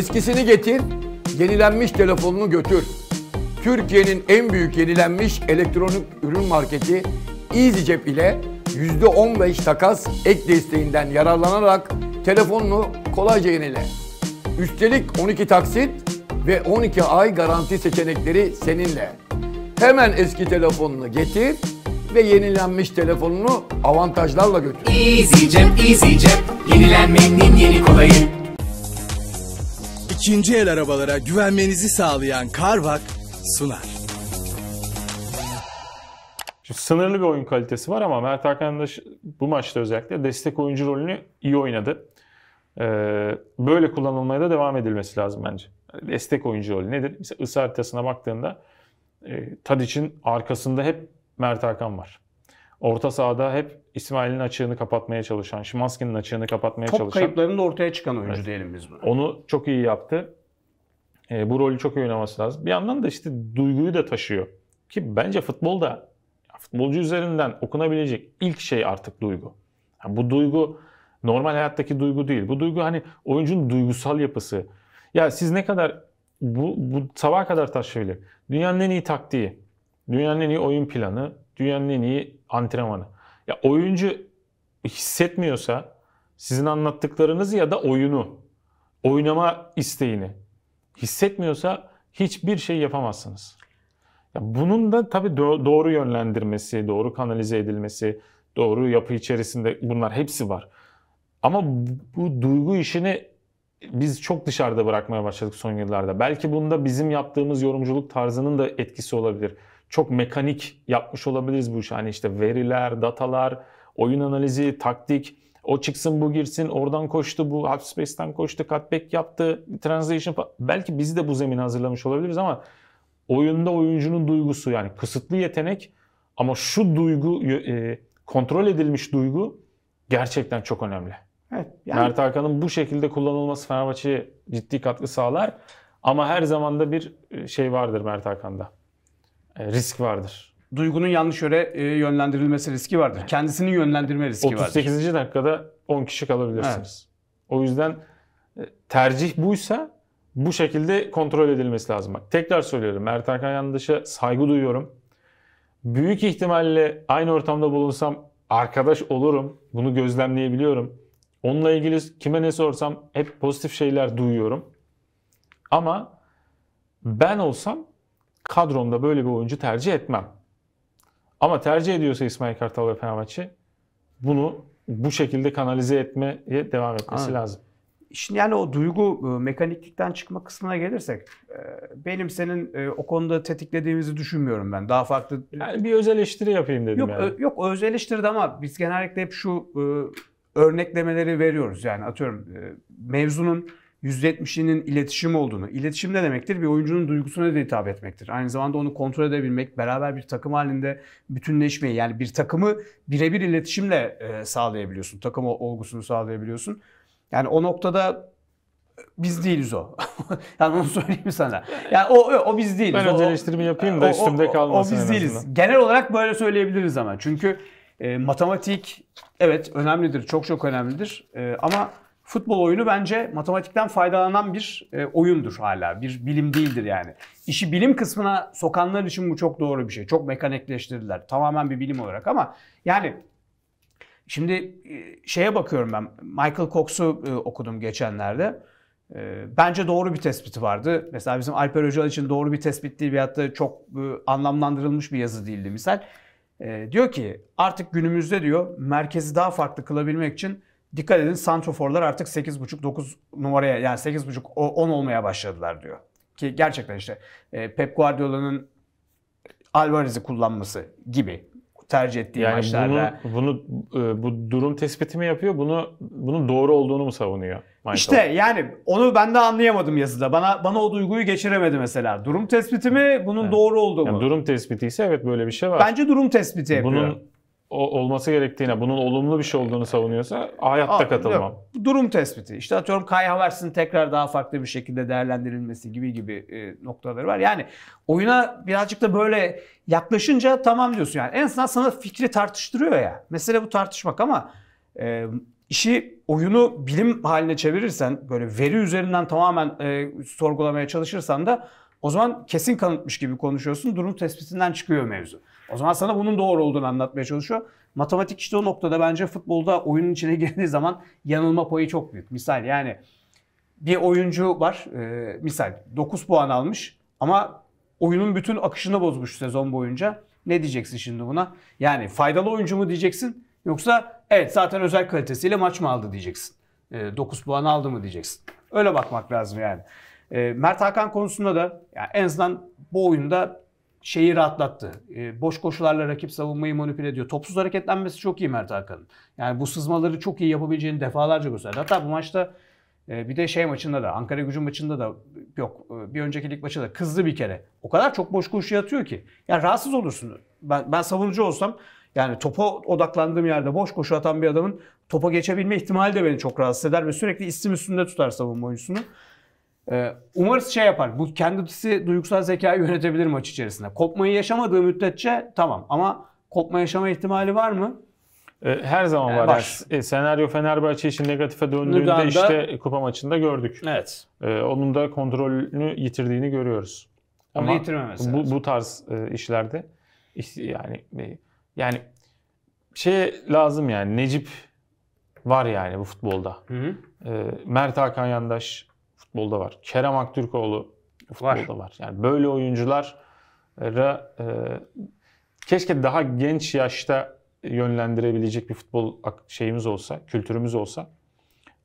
Eskisini getir, yenilenmiş telefonunu götür. Türkiye'nin en büyük yenilenmiş elektronik ürün marketi EasyCep ile %15 takas ek desteğinden yararlanarak telefonunu kolayca yenile. Üstelik 12 taksit ve 12 ay garanti seçenekleri seninle. Hemen eski telefonunu getir ve yenilenmiş telefonunu avantajlarla götür. EasyCep, EasyCep, yenilenmenin yeni kolayı ikinci el arabalara güvenmenizi sağlayan Carvak sunar. Şimdi sınırlı bir oyun kalitesi var ama Mert Hakan da bu maçta özellikle destek oyuncu rolünü iyi oynadı. Ee, böyle kullanılmaya da devam edilmesi lazım bence. Destek oyuncu rolü nedir? Mesela ısı haritasına baktığında e, Tadiç'in arkasında hep Mert Hakan var. Orta sahada hep İsmail'in açığını kapatmaya çalışan, Şimanski'nin açığını kapatmaya Top çalışan. Top kayıplarında ortaya çıkan oyuncu evet. diyelim biz buna. Onu çok iyi yaptı. E, bu rolü çok iyi oynaması lazım. Bir yandan da işte duyguyu da taşıyor. Ki bence futbolda futbolcu üzerinden okunabilecek ilk şey artık duygu. Yani bu duygu normal hayattaki duygu değil. Bu duygu hani oyuncunun duygusal yapısı. Ya siz ne kadar bu, bu sabaha kadar taşıyabilir? Dünyanın en iyi taktiği, dünyanın en iyi oyun planı, dünyanın en iyi antrenmanı. Ya oyuncu hissetmiyorsa sizin anlattıklarınız ya da oyunu, oynama isteğini hissetmiyorsa hiçbir şey yapamazsınız. Ya bunun da tabii doğru yönlendirmesi, doğru kanalize edilmesi, doğru yapı içerisinde bunlar hepsi var. Ama bu duygu işini biz çok dışarıda bırakmaya başladık son yıllarda. Belki bunda bizim yaptığımız yorumculuk tarzının da etkisi olabilir çok mekanik yapmış olabiliriz bu işi. Hani işte veriler, datalar, oyun analizi, taktik. O çıksın bu girsin oradan koştu bu half space'ten koştu cutback yaptı translation falan. belki bizi de bu zemine hazırlamış olabiliriz ama oyunda oyuncunun duygusu yani kısıtlı yetenek ama şu duygu e, kontrol edilmiş duygu gerçekten çok önemli. Evet, yani... Mert Hakan'ın bu şekilde kullanılması Fenerbahçe'ye ciddi katkı sağlar ama her zaman da bir e, şey vardır Mert Hakan'da. E, risk vardır. Duygunun yanlış yöre e, yönlendirilmesi riski vardır. Kendisinin yönlendirme riski 38. vardır. 38. dakikada 10 kişi kalabilirsiniz. Evet. O yüzden e, tercih buysa bu şekilde kontrol edilmesi lazım. tekrar söylüyorum. Ertan Yandaş'a saygı duyuyorum. Büyük ihtimalle aynı ortamda bulunsam arkadaş olurum. Bunu gözlemleyebiliyorum. Onunla ilgili kime ne sorsam hep pozitif şeyler duyuyorum. Ama ben olsam kadromda böyle bir oyuncu tercih etmem. Ama tercih ediyorsa İsmail Kartal ve Fenerbahçe bunu bu şekilde kanalize etmeye devam etmesi Aynen. lazım. Şimdi yani o duygu e, mekaniklikten çıkma kısmına gelirsek e, benim senin e, o konuda tetiklediğimizi düşünmüyorum ben. Daha farklı... Yani bir öz eleştiri yapayım dedim yok, yani. Ö- yok öz eleştiri ama biz genellikle hep şu örneklemeleri veriyoruz. Yani atıyorum mevzunun %70'inin iletişim olduğunu. iletişim ne demektir? Bir oyuncunun duygusuna da hitap etmektir. Aynı zamanda onu kontrol edebilmek, beraber bir takım halinde bütünleşmeyi yani bir takımı birebir iletişimle e, sağlayabiliyorsun. Takım olgusunu sağlayabiliyorsun. Yani o noktada e, biz değiliz o. yani onu söyleyeyim sana. Yani o o biz değiliz. Ben özelleştirme yapayım da o, üstümde kalmasın. O, o biz değiliz. Genel olarak böyle söyleyebiliriz ama. Çünkü e, matematik evet önemlidir. Çok çok önemlidir. E, ama futbol oyunu bence matematikten faydalanan bir e, oyundur hala. Bir bilim değildir yani. İşi bilim kısmına sokanlar için bu çok doğru bir şey. Çok mekanikleştirdiler. Tamamen bir bilim olarak ama yani şimdi e, şeye bakıyorum ben. Michael Cox'u e, okudum geçenlerde. E, bence doğru bir tespiti vardı. Mesela bizim Alper Öcal için doğru bir tespit değil veyahut da çok e, anlamlandırılmış bir yazı değildi misal. E, diyor ki artık günümüzde diyor merkezi daha farklı kılabilmek için dikkat edin santroforlar artık 8.5-9 numaraya yani 8.5-10 olmaya başladılar diyor. Ki gerçekten işte e, Pep Guardiola'nın Alvarez'i kullanması gibi tercih ettiği yani maçlarda. Bunu, bunu e, bu durum tespiti mi yapıyor? Bunu bunun doğru olduğunu mu savunuyor? Michael? İşte yani onu ben de anlayamadım yazıda. Bana bana o duyguyu geçiremedi mesela. Durum tespiti mi? Bunun evet. doğru olduğu mu? Yani durum tespiti ise evet böyle bir şey var. Bence durum tespiti yapıyor. Bunun olması gerektiğine, bunun olumlu bir şey olduğunu savunuyorsa hayatta Aa, katılmam. Yok. Durum tespiti. İşte atıyorum Kai Havertz'in tekrar daha farklı bir şekilde değerlendirilmesi gibi gibi e, noktaları var. Yani oyuna birazcık da böyle yaklaşınca tamam diyorsun yani. En azından sana fikri tartıştırıyor ya. Mesele bu tartışmak ama e, işi oyunu bilim haline çevirirsen böyle veri üzerinden tamamen e, sorgulamaya çalışırsan da o zaman kesin kanıtmış gibi konuşuyorsun. Durum tespitinden çıkıyor mevzu. O zaman sana bunun doğru olduğunu anlatmaya çalışıyor. Matematik işte o noktada bence futbolda oyunun içine girdiği zaman yanılma payı çok büyük. Misal yani bir oyuncu var. E, misal 9 puan almış ama oyunun bütün akışını bozmuş sezon boyunca. Ne diyeceksin şimdi buna? Yani faydalı oyuncu mu diyeceksin yoksa evet zaten özel kalitesiyle maç mı aldı diyeceksin. E, 9 puan aldı mı diyeceksin. Öyle bakmak lazım yani. E, Mert Hakan konusunda da yani en azından bu oyunda şeyi rahatlattı. E, boş koşularla rakip savunmayı manipüle ediyor. Topsuz hareketlenmesi çok iyi Mert Hakan'ın. Yani bu sızmaları çok iyi yapabileceğini defalarca gösterdi. Hatta bu maçta e, bir de şey maçında da Ankara gücün maçında da yok e, bir önceki lig maçında da kızdı bir kere. O kadar çok boş koşu atıyor ki. Yani rahatsız olursun. Ben, ben savunucu olsam yani topa odaklandığım yerde boş koşu atan bir adamın topa geçebilme ihtimali de beni çok rahatsız eder ve sürekli istim üstünde tutar savunma oyuncusunu. Ee, umarız şey yapar. Bu kendisi duygusal zekayı yönetebilir maç içerisinde. Kopmayı yaşamadığı müddetçe tamam ama kopma yaşama ihtimali var mı? Ee, her zaman ee, var. var. Yani e, senaryo Fenerbahçe için negatife döndüğünde Lügan'da, işte kupa maçında gördük. Evet. Onun da kontrolünü yitirdiğini görüyoruz. Onu Ama bu, bu tarz e, işlerde yani e, yani şey lazım yani Necip var yani bu futbolda. Hı hı. Mert Hakan Yandaş futbolda var. Kerem Aktürkoğlu futbolda var. var. Yani böyle oyuncular e, keşke daha genç yaşta yönlendirebilecek bir futbol şeyimiz olsa, kültürümüz olsa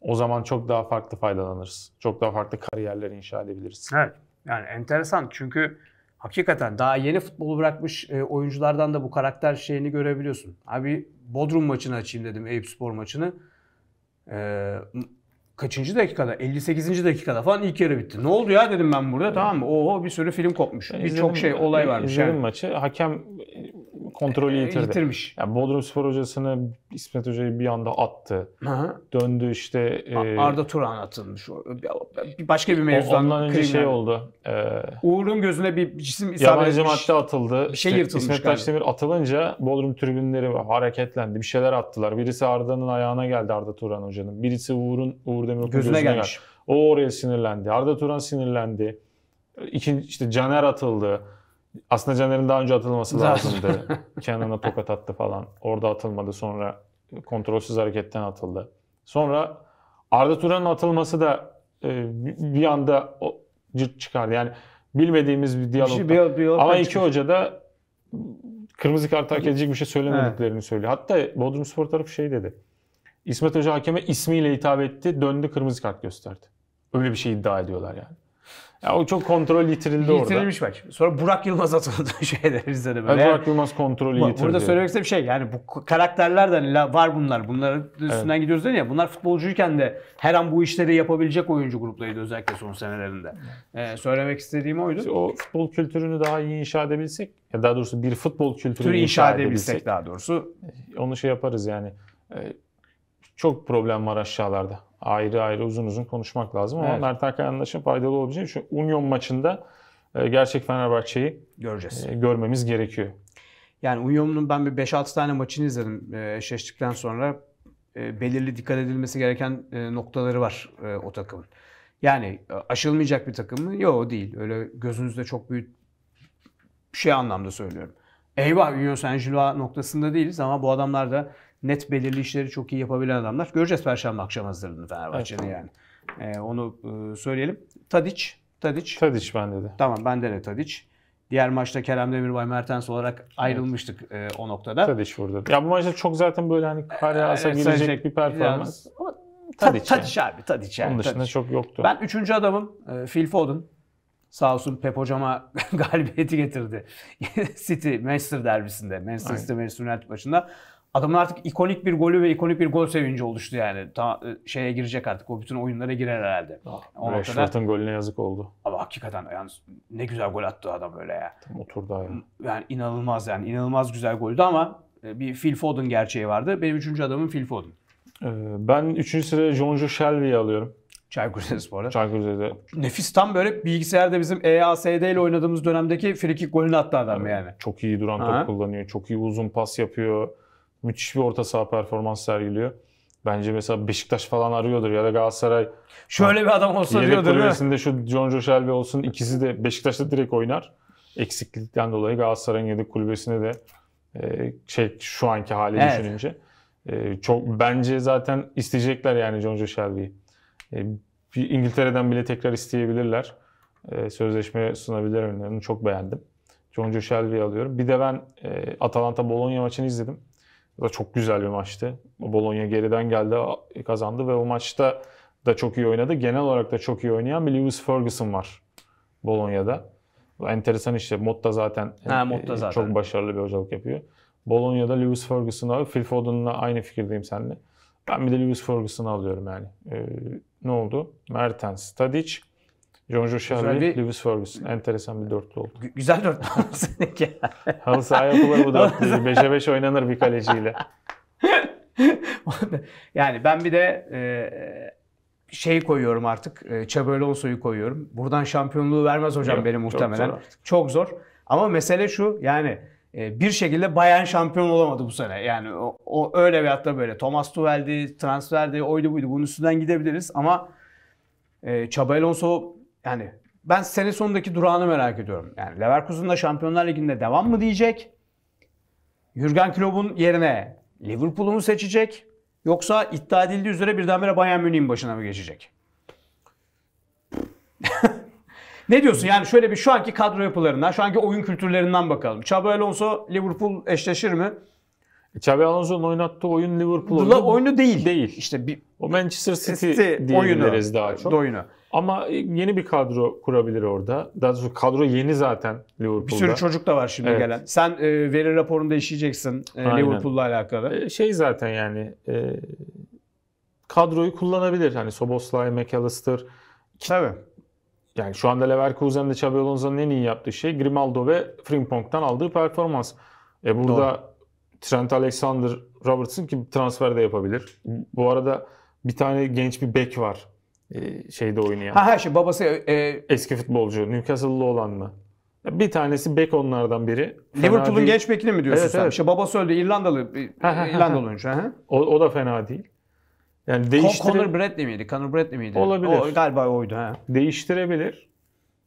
o zaman çok daha farklı faydalanırız. Çok daha farklı kariyerler inşa edebiliriz. Evet. Yani enteresan çünkü hakikaten daha yeni futbolu bırakmış e, oyunculardan da bu karakter şeyini görebiliyorsun. Abi Bodrum maçını açayım dedim Eyüp Spor maçını. E, kaçıncı dakikada? 58. dakikada falan ilk yarı bitti. Ne oldu ya dedim ben burada. Tamam mı? Oo bir sürü film kopmuş. Birçok şey olay varmış. İzledim yani. maçı. Hakem kontrolü e, Yitirmiş. Yani Bodrum Spor hocasını İsmet Hoca'yı bir anda attı. Hı-hı. Döndü işte. E, Arda Turan atılmış. Başka bir mevzudan. Ondan önce kriminal. şey oldu. E, Uğur'un gözüne bir cisim isabet etmiş. Yabancı madde atıldı. Bir şey işte yırtılmış İsmet Taşdemir atılınca Bodrum tribünleri hareketlendi. Bir şeyler attılar. Birisi Arda'nın ayağına geldi Arda Turan hocanın. Birisi Uğur'un Uğur Demir gözüne, gözüne gelmiş. Geldi. O oraya sinirlendi. Arda Turan sinirlendi. İkinci işte Caner atıldı. Aslında Caner'in daha önce atılması lazımdı. Kenan'a tokat attı falan. Orada atılmadı. Sonra kontrolsüz hareketten atıldı. Sonra Arda Turan'ın atılması da e, bir anda o cırt çıkardı. Yani bilmediğimiz bir diyalog. Şey, Ama iki çıkmış. hoca da kırmızı kart hak edecek bir şey söylemediklerini evet. söylüyor. Hatta Bodrum Spor tarafı şey dedi. İsmet Hoca hakeme ismiyle hitap etti. Döndü kırmızı kart gösterdi. Öyle bir şey iddia ediyorlar yani. Ya o çok kontrol yitirildi orada. Yitirilmiş maç. Sonra Burak Yılmaz atıldı şeyler izledi böyle. Evet, Burak Yılmaz kontrolü yitirdi. Burada söylemek istediğim şey yani bu karakterler de hani var bunlar. Bunların üstünden evet. gidiyoruz ya. Bunlar futbolcuyken de her an bu işleri yapabilecek oyuncu gruplarıydı özellikle son senelerinde. Ee, söylemek istediğim oydu. İşte o futbol kültürünü daha iyi inşa edebilsek ya daha doğrusu bir futbol kültürünü inşa, inşa edebilsek, edebilsek daha doğrusu onu şey yaparız yani. E, çok problem var aşağılarda. Ayrı ayrı uzun uzun konuşmak lazım ama evet. Mert Hakan Yandaş'ın faydalı olabileceği şu Union maçında e, gerçek Fenerbahçe'yi göreceğiz. E, görmemiz gerekiyor. Yani Union'un ben bir 5-6 tane maçını izledim e, eşleştikten sonra. Belirli dikkat edilmesi gereken noktaları var o takımın. Yani aşılmayacak bir takım mı? Yok değil. Öyle gözünüzde çok büyük şey anlamda söylüyorum. Eyvah Union Saint noktasında değiliz ama bu adamlar da net belirli işleri çok iyi yapabilen adamlar. Göreceğiz Perşembe akşam hazırlığını Fenerbahçe'nin evet. yani. Ee, onu e, söyleyelim. Tadiç. Tadiç. Tadiç ben de. Tamam ben de Tadiç. Diğer maçta Kerem Demirbay Mertens olarak ayrılmıştık evet. e, o noktada. Tadiç vurdu. Ya bu maçta çok zaten böyle hani e, Karyas'a evet, girecek bir performans. Yalnız, Tadiç, Tadiç yani. abi Tadiç yani. Onun dışında Tadiç. çok yoktu. Ben üçüncü adamım e, Phil Foden sağ olsun Pep hocama galibiyeti getirdi. City Manchester derbisinde. Manchester City Manchester United başında. Adamın artık ikonik bir golü ve ikonik bir gol sevinci oluştu yani. Ta, e, şeye girecek artık. O bütün oyunlara girer herhalde. Ah, Rashford'un golüne yazık oldu. Ama hakikaten yani ne güzel gol attı adam öyle ya. Tam oturdu ayağa. Yani. yani inanılmaz yani. inanılmaz güzel goldü ama e, bir Phil Foden gerçeği vardı. Benim üçüncü adamım Phil Foden. Ee, ben üçüncü sıraya Jonjo Shelby'yi alıyorum. Çaykur Rizespor'a. Çaykur Rize'de. Nefis tam böyle bilgisayarda bizim EASD ile oynadığımız dönemdeki frikik golünü attı adam evet. yani. Çok iyi duran top kullanıyor. Çok iyi uzun pas yapıyor. Müthiş bir orta saha performans sergiliyor. Bence mesela Beşiktaş falan arıyordur ya da Galatasaray. Şöyle ha, bir adam olsa diyordur. Kulübesinde şu John Joe Shelby olsun ikisi de Beşiktaş'ta direkt oynar. Eksiklikten dolayı Galatasaray'ın yedek kulübesine de e, şey şu anki hali evet. düşününce. E, çok bence zaten isteyecekler yani John Joe Shelby'yi. E, İngiltere'den bile tekrar isteyebilirler. E, sözleşme sunabilir önlerini. Çok beğendim. Jonjo Shelby'i alıyorum. Bir de ben e, Atalanta-Bologna maçını izledim. O da çok güzel bir maçtı. Bologna geriden geldi, kazandı ve o maçta da çok iyi oynadı. Genel olarak da çok iyi oynayan bir Lewis Ferguson var Bologna'da. Enteresan işte. Motta zaten, ha, Motta zaten çok başarılı bir hocalık yapıyor. Bologna'da Lewis Ferguson'ı abi. Phil Foden'la aynı fikirdeyim seninle. Ben bir de Lewis Ferguson'ı alıyorum yani ne oldu? Mertens, Tadic, Jonjo Shelby, bir... Lewis Ferguson. Enteresan bir dörtlü oldu. G- güzel dörtlü oldu seninki. Halı saha yapılır bu dörtlü. Beşe beş oynanır bir kaleciyle. yani ben bir de e, şey koyuyorum artık. E, Çabaloğlu'yu koyuyorum. Buradan şampiyonluğu vermez hocam Yok, benim muhtemelen. Çok zor, artık. çok zor. Ama mesele şu yani ee, bir şekilde bayan şampiyon olamadı bu sene. Yani o, o öyle veyahut da böyle. Thomas Tuchel'di, transferdi, oydu buydu. Bunun üstünden gidebiliriz ama e, Xabi Alonso yani ben sene sonundaki durağını merak ediyorum. Yani Leverkusen'da Şampiyonlar Ligi'nde devam mı diyecek? Jürgen Klopp'un yerine Liverpool'u mu seçecek? Yoksa iddia edildiği üzere birdenbire Bayern Münih'in başına mı geçecek? Ne diyorsun? Yani şöyle bir şu anki kadro yapılarından, şu anki oyun kültürlerinden bakalım. Xabi Alonso Liverpool eşleşir mi? E, Xabi Alonso'nun oynattığı oyun Liverpool oyunu, oyunu değil. Değil. İşte bir o Manchester City, City diyebiliriz daha çok. Oyunu. Ama e, yeni bir kadro kurabilir orada. Daha doğrusu kadro yeni zaten Liverpool'da. Bir sürü çocuk da var şimdi evet. gelen. Sen e, veri raporunda işleyeceksin e, Liverpool'la alakalı. E, şey zaten yani e, kadroyu kullanabilir. Hani Soboslay, McAllister, Tabii. Yani şu anda Leverkusen'de Xabi Alonso'nun en iyi yaptığı şey Grimaldo ve Frimpong'dan aldığı performans. E burada Doğru. Trent Alexander Robertson ki transfer de yapabilir. Bu arada bir tane genç bir bek var e, şeyde oynayan. Ha ha şey babası e, e eski futbolcu Newcastle'lı olan mı? Bir tanesi bek onlardan biri. Liverpool'un genç bekini mi diyorsun evet, sen? Evet. İşte babası öldü İrlandalı İrlandalı oyuncu. O, o da fena değil. Yani değiştir... Conor Bradley miydi? Conor Bradley miydi? Olabilir. O, galiba oydu. He. Değiştirebilir.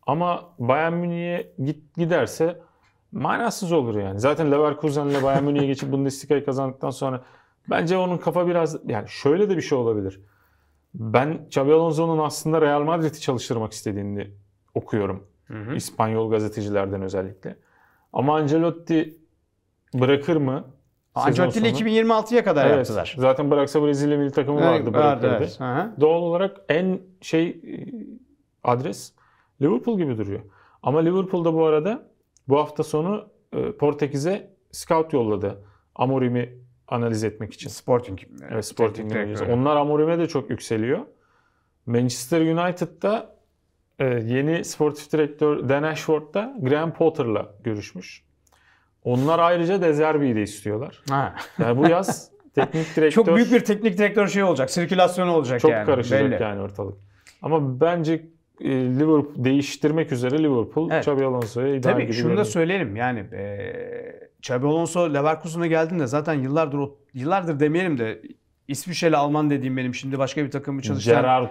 Ama Bayern Münih'e git, giderse manasız olur yani. Zaten Leverkusen'le Bayern Münih'e geçip Bundesliga'yı kazandıktan sonra bence onun kafa biraz yani şöyle de bir şey olabilir. Ben Xabi Alonso'nun aslında Real Madrid'i çalıştırmak istediğini okuyorum. Hı hı. İspanyol gazetecilerden özellikle. Ama Ancelotti bırakır mı? Ancelotti ile 2026'ya kadar evet. yaptılar. Zaten bıraksa Brezilya milli takımı evet, vardı bırakırdı. Evet. Doğal olarak en şey e, adres Liverpool gibi duruyor. Ama Liverpool'da bu arada bu hafta sonu e, Portekiz'e scout yolladı. Amorim'i analiz etmek için. Sporting. Evet, evet Sporting. Onlar Amorim'e de çok yükseliyor. Manchester United'da e, yeni sportif direktör Dan Ashford da Graham Potter'la görüşmüş. Onlar ayrıca Dezerbi'yi de istiyorlar. Ha. Yani bu yaz teknik direktör... Çok büyük bir teknik direktör şey olacak. Sirkülasyon olacak çok yani. Çok karışacak belli. yani ortalık. Ama bence e, Liverpool değiştirmek üzere Liverpool evet. Xabi Alonso'ya ideal Tabii, gibi. Tabii şunu da söyleyelim yani e, Xabi Alonso Leverkusen'a geldiğinde zaten yıllardır o, yıllardır demeyelim de İsviçreli Alman dediğim benim şimdi başka bir takımı çalıştıran Gerard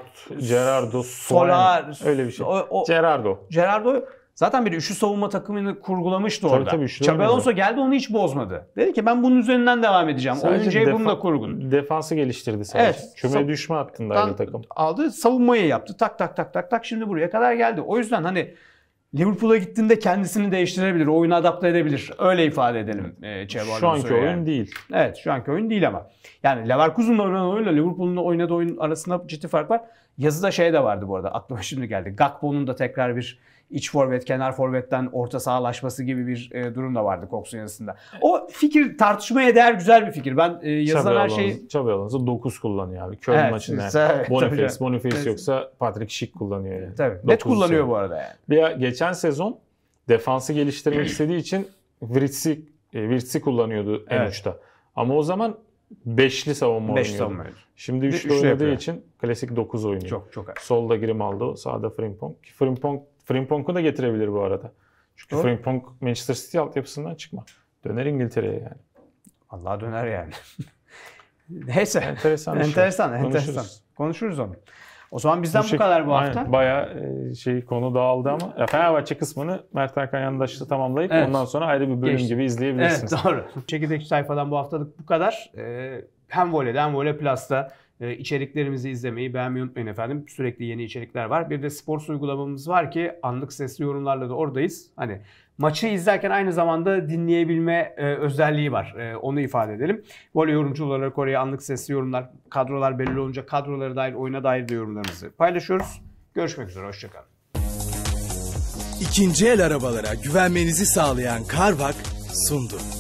Gerardo Solar öyle bir şey. O, o, Gerardo. Gerardo Zaten bir üçlü savunma takımını kurgulamıştı tabii, orada. Tabii, Xabi Alonso geldi onu hiç bozmadı. Dedi ki ben bunun üzerinden devam edeceğim. Sadece Oyuncuya defa- bunu kurgun. Defansı geliştirdi sadece. Evet, Küme sa- düşme hattındaydı takım. Aldı savunmayı yaptı. Tak tak tak tak tak şimdi buraya kadar geldi. O yüzden hani Liverpool'a gittiğinde kendisini değiştirebilir, oyunu adapte edebilir. Öyle ifade edelim e, Şu anki yani. oyun değil. Evet, şu anki oyun değil ama. Yani Leverkusen'ın oynadığı oyunla Liverpool'un oynadığı oyun arasında ciddi fark var. Yazıda şey de vardı bu arada. Aklıma şimdi geldi. Gakpo'nun da tekrar bir iç forvet, kenar forvetten orta sahalaşması gibi bir e, durum da vardı Cox'un yazısında. O fikir tartışmaya değer güzel bir fikir. Ben e, yazılan her şeyi... Çabey Alonso 9 kullanıyor abi. Köln evet, maçında. Evet, Boniface, Boniface evet. yoksa Patrick Schick kullanıyor yani. Tabii. Net kullanıyor bu arada yani. Bir, geçen sezon defansı geliştirmek istediği için Vritz'i Virtsi e, kullanıyordu en evet. uçta. Ama o zaman beşli savunma Beş oynuyordu. Şimdi üçlü, üçlü oynadığı yapıyor. için klasik dokuz oynuyor. Çok çok. Solda Grimaldo, sağda Frimpong. Frimpong Frimpong'u da getirebilir bu arada. Çünkü Doğru. Frimpong Manchester City altyapısından çıkma. Döner İngiltere'ye yani. Allah döner yani. Neyse. Enteresan. enteresan, şey. enteresan. Konuşuruz. Konuşuruz onu. O zaman bizden bu, bu kadar bu hafta. Aynen, bayağı e, şey konu dağıldı ama ya Fenerbahçe kısmını Mert Hakan Yandaş'la tamamlayıp evet. ondan sonra ayrı bir bölüm Geçti. gibi izleyebilirsiniz. Evet doğru. Çekirdek sayfadan bu haftalık bu kadar. Ee, hem voleyde hem voley plasta e, içeriklerimizi izlemeyi beğenmeyi unutmayın efendim. Sürekli yeni içerikler var. Bir de spor uygulamamız var ki anlık sesli yorumlarla da oradayız. Hani maçı izlerken aynı zamanda dinleyebilme e, özelliği var. E, onu ifade edelim. Voley yorumcuları olarak oraya anlık sesli yorumlar, kadrolar belli olunca kadrolara dair, oyuna dair de yorumlarımızı paylaşıyoruz. Görüşmek üzere, hoşçakalın. İkinci el arabalara güvenmenizi sağlayan Carvak sundu.